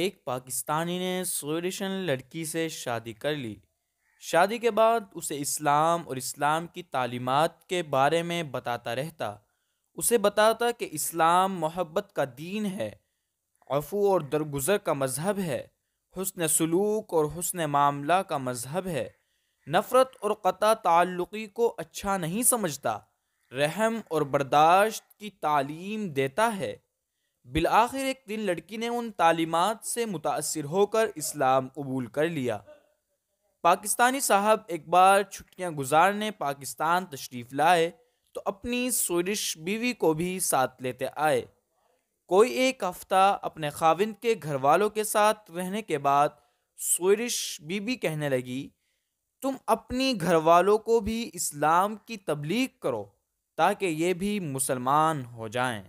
एक पाकिस्तानी ने स्वीडिशन लड़की से शादी कर ली शादी के बाद उसे इस्लाम और इस्लाम की तालीमत के बारे में बताता रहता उसे बताता कि इस्लाम मोहब्बत का दीन है अफू और दरगुजर का मज़हब है हसन सलूक और हसन मामला का मज़हब है नफ़रत और क़ता ताल्लुकी को अच्छा नहीं समझता रहम और बर्दाश्त की तालीम देता है बिलाखिर एक दिन लड़की ने उन तालीमत से मुतासर होकर इस्लाम कबूल कर लिया पाकिस्तानी साहब एक बार छुट्टियां गुजारने पाकिस्तान तशरीफ़ लाए तो अपनी स्वीडिश बीवी को भी साथ लेते आए कोई एक हफ़्ता अपने खाविंद के घर वालों के साथ रहने के बाद स्वीडिश बीबी कहने लगी तुम अपनी घर वालों को भी इस्लाम की तबलीग करो ताकि ये भी मुसलमान हो जाएं